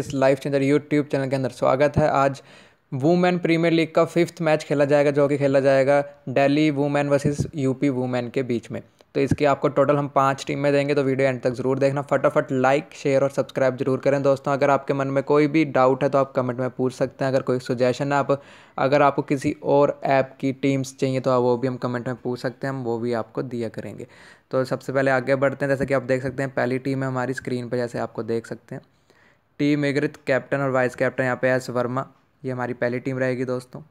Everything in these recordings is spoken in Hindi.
इस लाइफ चेंजर यूट्यूब चैनल के अंदर स्वागत है आज वुमेन प्रीमियर लीग का फिफ्थ मैच खेला जाएगा जो कि खेला जाएगा Delhi women versus UP women के बीच में तो इसकी आपको टोटल हम पांच टीमें देंगे तो वीडियो एंड तक ज़रूर देखना फटाफट लाइक शेयर और सब्सक्राइब जरूर करें दोस्तों अगर आपके मन में कोई भी डाउट है तो आप कमेंट में पूछ सकते हैं अगर कोई सुजेशन है आप अगर आपको किसी और ऐप की टीम्स चाहिए तो आप वो भी हम कमेंट में पूछ सकते हैं हम वो भी आपको दिया करेंगे तो सबसे पहले आगे बढ़ते हैं जैसे कि आप देख सकते हैं पहली टीम है हमारी स्क्रीन पर जैसे आपको देख सकते हैं टीम एग्रित कैप्टन और वाइस कैप्टन यहाँ पे एस वर्मा ये हमारी पहली टीम रहेगी दोस्तों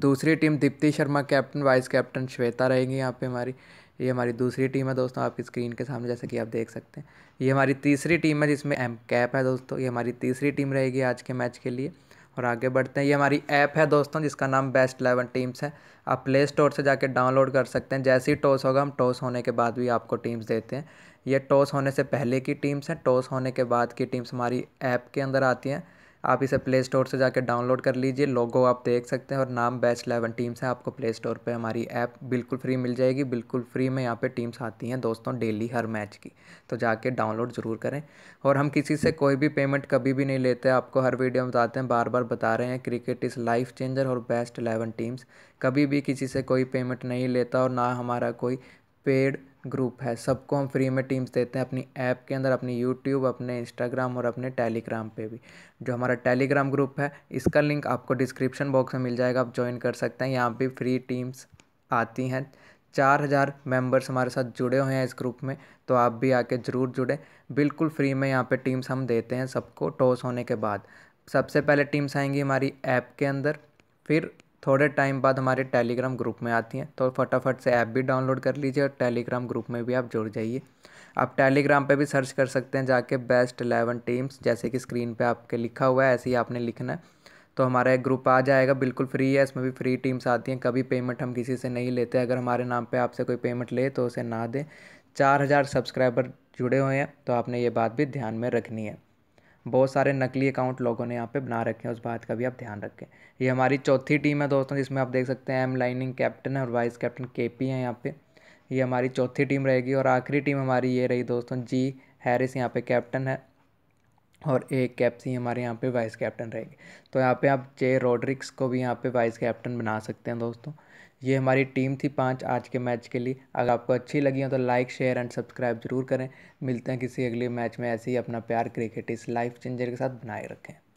दूसरी team Deepti Sharma captain vice captain Shweta रहेंगी यहाँ पे हमारी ये हमारी दूसरी टीम है दोस्तों आपकी स्क्रीन के सामने जैसे कि आप देख सकते हैं ये हमारी तीसरी टीम है जिसमें एम कैप है दोस्तों ये हमारी तीसरी टीम रहेगी आज के मैच के लिए और आगे बढ़ते हैं ये हमारी ऐप है दोस्तों जिसका नाम बेस्ट इलेवन टीम्स है आप प्ले स्टोर से जाके डाउनलोड कर सकते हैं जैसे ही टॉस होगा हम टॉस होने के बाद भी आपको टीम्स देते हैं ये टॉस होने से पहले की टीम्स हैं टॉस होने के बाद की टीम्स हमारी ऐप के अंदर आती हैं आप इसे प्ले स्टोर से जाकर डाउनलोड कर लीजिए लोगो आप देख सकते हैं और नाम बैच इलेवन टीम्स है आपको प्ले स्टोर पर हमारी ऐप बिल्कुल फ्री मिल जाएगी बिल्कुल फ्री में यहाँ पे टीम्स आती हैं दोस्तों डेली हर मैच की तो जाके डाउनलोड ज़रूर करें और हम किसी से कोई भी पेमेंट कभी भी नहीं लेते आपको हर वीडियो में बताते हैं बार बार बता रहे हैं क्रिकेट इज़ लाइफ चेंजर और बेस्ट इलेवन टीम्स कभी भी किसी से कोई पेमेंट नहीं लेता और ना हमारा कोई पेड ग्रुप है सबको हम फ्री में टीम्स देते हैं अपनी ऐप के अंदर अपनी यूट्यूब अपने इंस्टाग्राम और अपने टेलीग्राम पे भी जो हमारा टेलीग्राम ग्रुप है इसका लिंक आपको डिस्क्रिप्शन बॉक्स में मिल जाएगा आप ज्वाइन कर सकते हैं यहाँ भी फ्री टीम्स आती हैं चार हज़ार मेम्बर्स हमारे साथ जुड़े हुए हैं इस ग्रुप में तो आप भी आके ज़रूर जुड़े बिल्कुल फ्री में यहाँ पर टीम्स हम देते हैं सबको टॉस होने के बाद सबसे पहले टीम्स आएंगी हमारी ऐप के अंदर फिर थोड़े टाइम बाद हमारे टेलीग्राम ग्रुप में आती हैं तो फटाफट से ऐप भी डाउनलोड कर लीजिए और टेलीग्राम ग्रुप में भी आप जुड़ जाइए आप टेलीग्राम पे भी सर्च कर सकते हैं जाके बेस्ट एलेवन टीम्स जैसे कि स्क्रीन पे आपके लिखा हुआ है ऐसे ही आपने लिखना है तो हमारा एक ग्रुप आ जाएगा बिल्कुल फ्री है इसमें भी फ्री टीम्स आती हैं कभी पेमेंट हम किसी से नहीं लेते अगर हमारे नाम पर आपसे कोई पेमेंट ले तो उसे ना दें चार हज़ार सब्सक्राइबर जुड़े हुए हैं तो आपने ये बात भी ध्यान में रखनी है बहुत सारे नकली अकाउंट लोगों ने यहाँ पे बना रखे हैं उस बात का भी आप ध्यान रखें ये हमारी चौथी टीम है दोस्तों जिसमें आप देख सकते हैं एम लाइनिंग कैप्टन है और वाइस कैप्टन के पी हैं यहाँ पे ये हमारी चौथी टीम रहेगी और आखिरी टीम हमारी ये रही दोस्तों जी हैरिस यहाँ पे कैप्टन है और एक कैप्सी हमारे यहाँ पे वाइस कैप्टन रहेगी तो यहाँ पे आप जे रोड्रिक्स को भी यहाँ पे वाइस कैप्टन बना सकते हैं दोस्तों ये हमारी टीम थी पाँच आज के मैच के लिए अगर आपको अच्छी लगी हो तो लाइक शेयर एंड सब्सक्राइब जरूर करें मिलते हैं किसी अगले मैच में ऐसे ही अपना प्यार क्रिकेट इस लाइफ चेंजर के साथ बनाए रखें